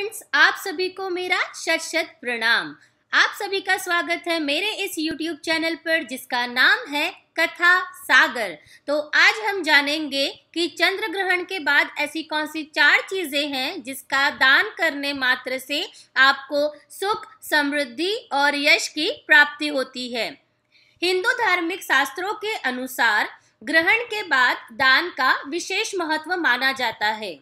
friends आप सभी को मेरा शत शत प्रणाम आप सभी का स्वागत है मेरे इस यूट्यूब चैनल पर जिसका नाम है कथा सागर तो आज हम जानेंगे कि चंद्र ग्रहण के बाद ऐसी कौन सी चार चीजें हैं जिसका दान करने मात्र से आपको सुख समृद्धि और यश की प्राप्ति होती है हिंदू धार्मिक शास्त्रों के अनुसार ग्रहण के बाद दान का विशेष महत्व माना जाता है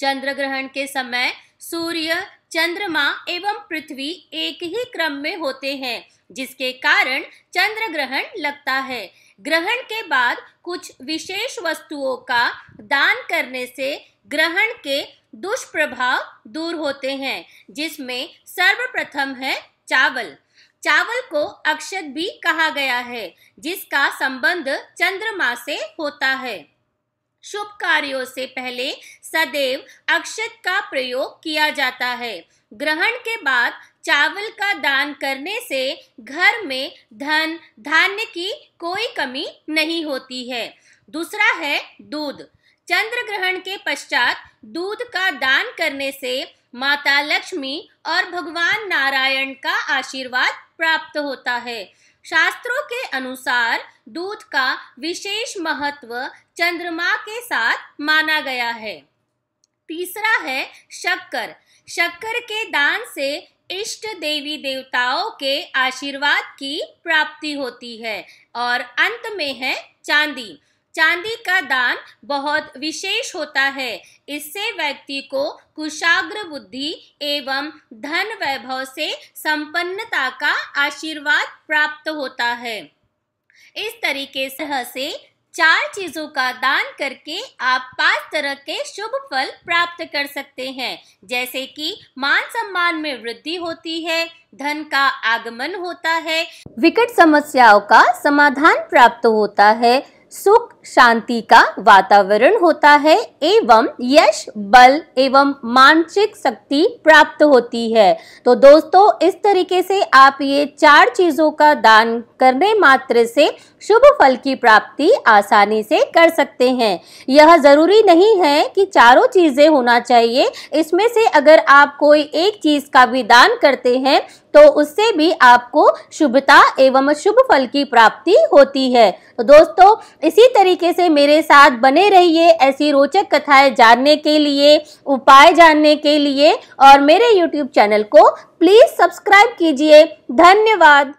चंद्र ग्रहण के समय सूर्य चंद्रमा एवं पृथ्वी एक ही क्रम में होते हैं जिसके कारण चंद्र ग्रहण लगता है ग्रहण के बाद कुछ विशेष वस्तुओं का दान करने से ग्रहण के दुष्प्रभाव दूर होते हैं जिसमें सर्वप्रथम है चावल चावल को अक्षत भी कहा गया है जिसका संबंध चंद्रमा से होता है शुभ कार्यों से पहले सदैव अक्षत का प्रयोग किया जाता है ग्रहण के बाद चावल का दान करने से घर में धन धान्य की कोई कमी नहीं होती है दूसरा है दूध चंद्र ग्रहण के पश्चात दूध का दान करने से माता लक्ष्मी और भगवान नारायण का आशीर्वाद प्राप्त होता है शास्त्रों के अनुसार दूध का विशेष महत्व चंद्रमा के साथ माना गया है तीसरा है शक्कर शक्कर के दान से इष्ट देवी देवताओं के आशीर्वाद की प्राप्ति होती है और अंत में है चांदी चांदी का दान बहुत विशेष होता है इससे व्यक्ति को कुशाग्र बुद्धि एवं धन वैभव से संपन्नता का आशीर्वाद प्राप्त होता है इस तरीके से चार चीजों का दान करके आप पांच तरह के शुभ फल प्राप्त कर सकते हैं जैसे कि मान सम्मान में वृद्धि होती है धन का आगमन होता है विकट समस्याओं का समाधान प्राप्त होता है सुख शांति का वातावरण होता है एवं यश बल एवं मानसिक शक्ति प्राप्त होती है तो दोस्तों इस तरीके से आप ये चार चीजों का दान करने मात्र से शुभ फल की प्राप्ति आसानी से कर सकते हैं यह जरूरी नहीं है कि चारों चीजें होना चाहिए इसमें से अगर आप कोई एक चीज का भी दान करते हैं तो उससे भी आपको शुभता एवं शुभ फल की प्राप्ति होती है तो दोस्तों इसी तरीके से मेरे साथ बने रहिए ऐसी रोचक कथाएं जानने के लिए उपाय जानने के लिए और मेरे यूट्यूब चैनल को प्लीज़ सब्सक्राइब कीजिए धन्यवाद